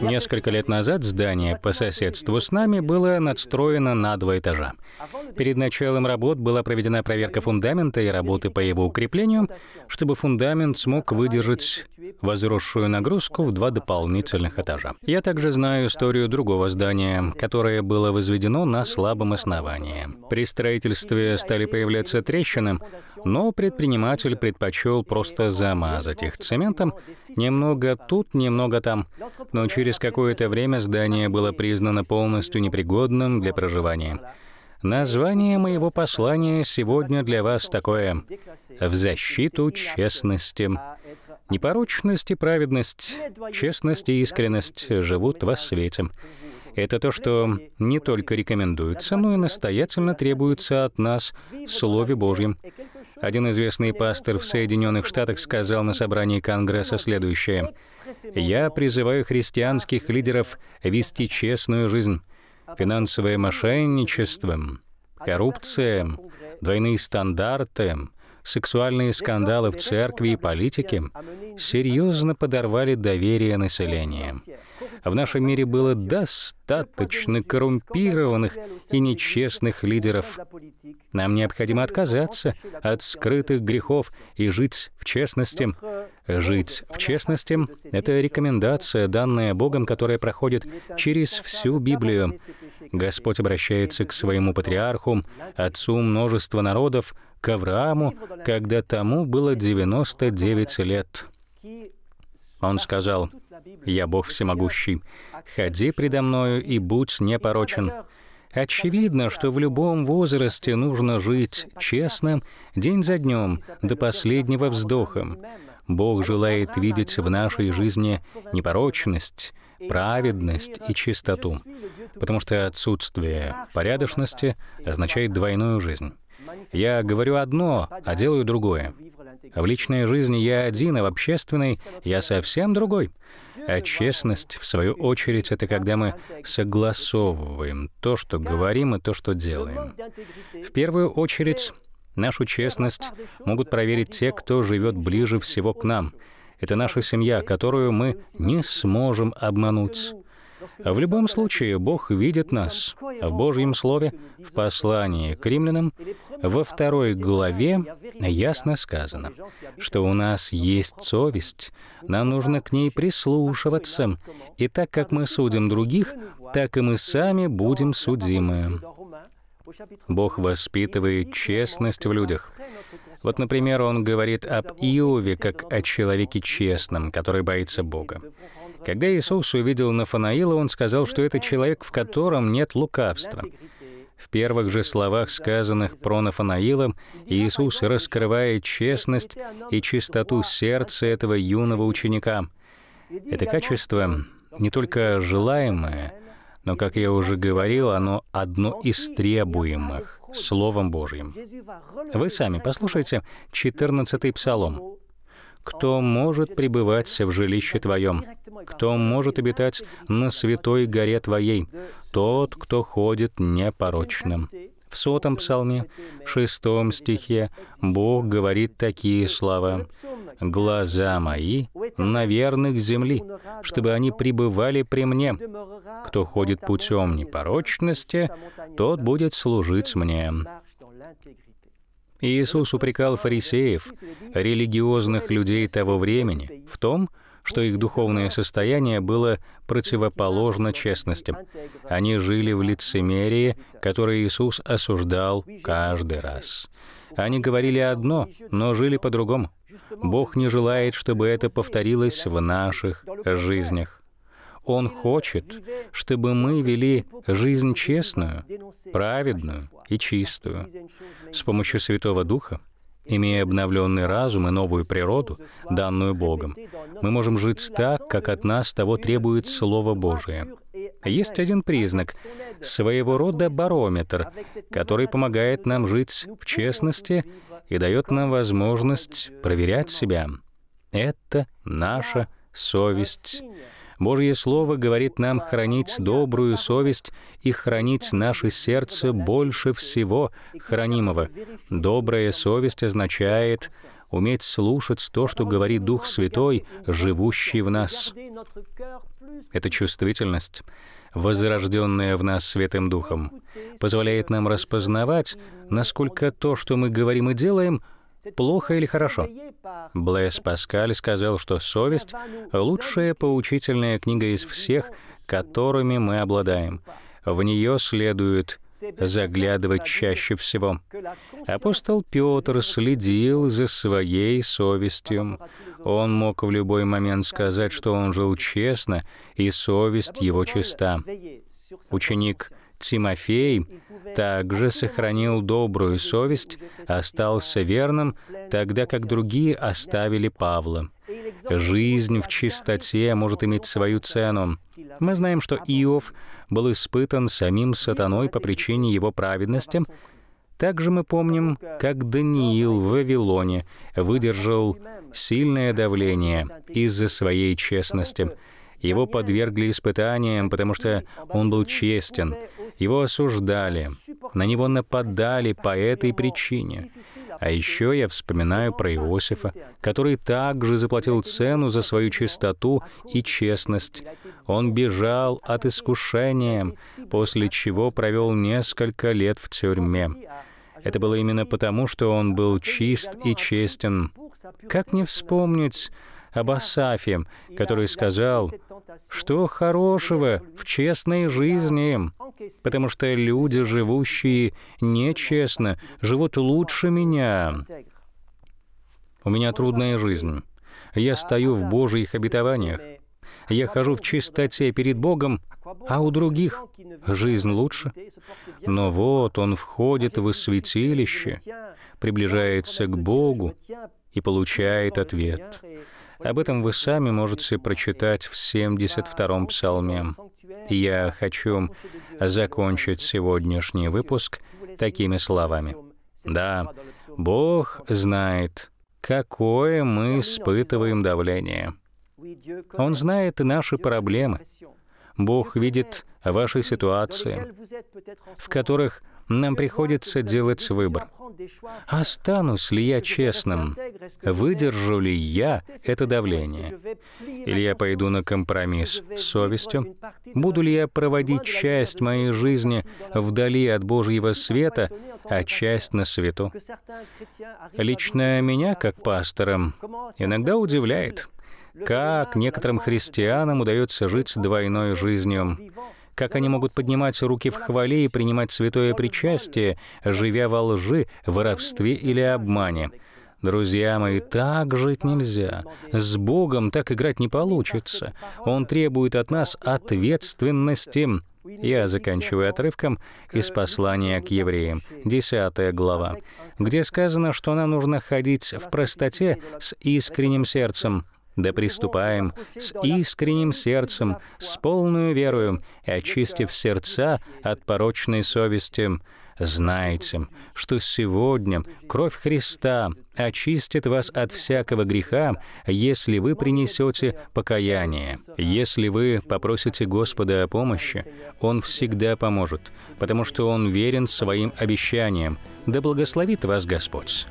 Несколько лет назад здание по соседству с нами было надстроено на два этажа. Перед началом работ была проведена проверка фундамента и работы по его укреплению, чтобы фундамент смог выдержать возросшую нагрузку в два дополнительных этажа. Я также знаю историю другого здания, которое было возведено на слабом основании. При строительстве стали появляться трещины, но предприниматель предпочел просто замазать их цементом, немного тут, немного там, но через Через какое-то время здание было признано полностью непригодным для проживания. Название моего послания сегодня для вас такое «В защиту честности». Непорочность и праведность, честность и искренность живут во свете. Это то, что не только рекомендуется, но и настоятельно требуется от нас в Слове Божьем. Один известный пастор в Соединенных Штатах сказал на собрании Конгресса следующее. «Я призываю христианских лидеров вести честную жизнь. Финансовое мошенничество, коррупция, двойные стандарты, сексуальные скандалы в церкви и политике серьезно подорвали доверие населения. В нашем мире было достаточно коррумпированных и нечестных лидеров. Нам необходимо отказаться от скрытых грехов и жить в честности. Жить в честности — это рекомендация, данная Богом, которая проходит через всю Библию. Господь обращается к своему патриарху, отцу множества народов, к Аврааму, когда тому было 99 лет. Он сказал, «Я Бог всемогущий, ходи предо мною и будь непорочен». Очевидно, что в любом возрасте нужно жить честно, день за днем, до последнего вздоха. Бог желает видеть в нашей жизни непорочность, праведность и чистоту, потому что отсутствие порядочности означает двойную жизнь. Я говорю одно, а делаю другое. В личной жизни я один, а в общественной я совсем другой. А честность, в свою очередь, это когда мы согласовываем то, что говорим и то, что делаем. В первую очередь, нашу честность могут проверить те, кто живет ближе всего к нам. Это наша семья, которую мы не сможем обмануть. В любом случае, Бог видит нас в Божьем Слове, в послании к римлянам, во второй главе ясно сказано, что у нас есть совесть, нам нужно к ней прислушиваться, и так как мы судим других, так и мы сами будем судимы. Бог воспитывает честность в людях. Вот, например, он говорит об Иове как о человеке честном, который боится Бога. Когда Иисус увидел Нафанаила, он сказал, что это человек, в котором нет лукавства. В первых же словах, сказанных про Нафанаила, Иисус раскрывает честность и чистоту сердца этого юного ученика. Это качество не только желаемое, но, как я уже говорил, оно одно из требуемых Словом Божьим. Вы сами послушайте 14-й Псалом кто может пребывать в жилище Твоем, кто может обитать на святой горе Твоей, тот, кто ходит непорочным». В сотом псалме, шестом стихе, Бог говорит такие слова. «Глаза мои на верных земли, чтобы они пребывали при мне. Кто ходит путем непорочности, тот будет служить мне». Иисус упрекал фарисеев, религиозных людей того времени, в том, что их духовное состояние было противоположно честности. Они жили в лицемерии, которое Иисус осуждал каждый раз. Они говорили одно, но жили по-другому. Бог не желает, чтобы это повторилось в наших жизнях. Он хочет, чтобы мы вели жизнь честную, праведную и чистую. С помощью Святого Духа Имея обновленный разум и новую природу, данную Богом, мы можем жить так, как от нас того требует Слово Божие. Есть один признак, своего рода барометр, который помогает нам жить в честности и дает нам возможность проверять себя. Это наша совесть. Божье Слово говорит нам хранить добрую совесть и хранить наше сердце больше всего хранимого. Добрая совесть означает уметь слушать то, что говорит Дух Святой, живущий в нас. Это чувствительность, возрожденная в нас Святым Духом, позволяет нам распознавать, насколько то, что мы говорим и делаем — Плохо или хорошо? Блэс Паскаль сказал, что «Совесть» — лучшая поучительная книга из всех, которыми мы обладаем. В нее следует заглядывать чаще всего. Апостол Петр следил за своей совестью. Он мог в любой момент сказать, что он жил честно, и совесть его чиста. Ученик Тимофей также сохранил добрую совесть, остался верным, тогда как другие оставили Павла. Жизнь в чистоте может иметь свою цену. Мы знаем, что Иов был испытан самим сатаной по причине его праведности. Также мы помним, как Даниил в Вавилоне выдержал сильное давление из-за своей честности — его подвергли испытаниям, потому что он был честен. Его осуждали. На него нападали по этой причине. А еще я вспоминаю про Иосифа, который также заплатил цену за свою чистоту и честность. Он бежал от искушения, после чего провел несколько лет в тюрьме. Это было именно потому, что он был чист и честен. Как не вспомнить об Асафе, который сказал, что хорошего в честной жизни, потому что люди, живущие нечестно, живут лучше меня. У меня трудная жизнь. Я стою в Божьих обетованиях. Я хожу в чистоте перед Богом, а у других жизнь лучше. Но вот он входит в святилище, приближается к Богу и получает ответ. Об этом вы сами можете прочитать в 72-м псалме. Я хочу закончить сегодняшний выпуск такими словами. Да, Бог знает, какое мы испытываем давление. Он знает наши проблемы. Бог видит ваши ситуации, в которых нам приходится делать выбор. Останусь ли я честным? Выдержу ли я это давление? Или я пойду на компромисс с совестью? Буду ли я проводить часть моей жизни вдали от Божьего света, а часть на свету? Лично меня, как пастором, иногда удивляет, как некоторым христианам удается жить двойной жизнью. Как они могут поднимать руки в хвале и принимать святое причастие, живя во лжи, воровстве или обмане? Друзья мои, так жить нельзя. С Богом так играть не получится. Он требует от нас ответственности. Я заканчиваю отрывком из послания к евреям, 10 глава, где сказано, что нам нужно ходить в простоте с искренним сердцем, да приступаем с искренним сердцем, с полную верою, очистив сердца от порочной совести. Знайте, что сегодня кровь Христа очистит вас от всякого греха, если вы принесете покаяние. Если вы попросите Господа о помощи, Он всегда поможет, потому что Он верен своим обещаниям. Да благословит вас Господь!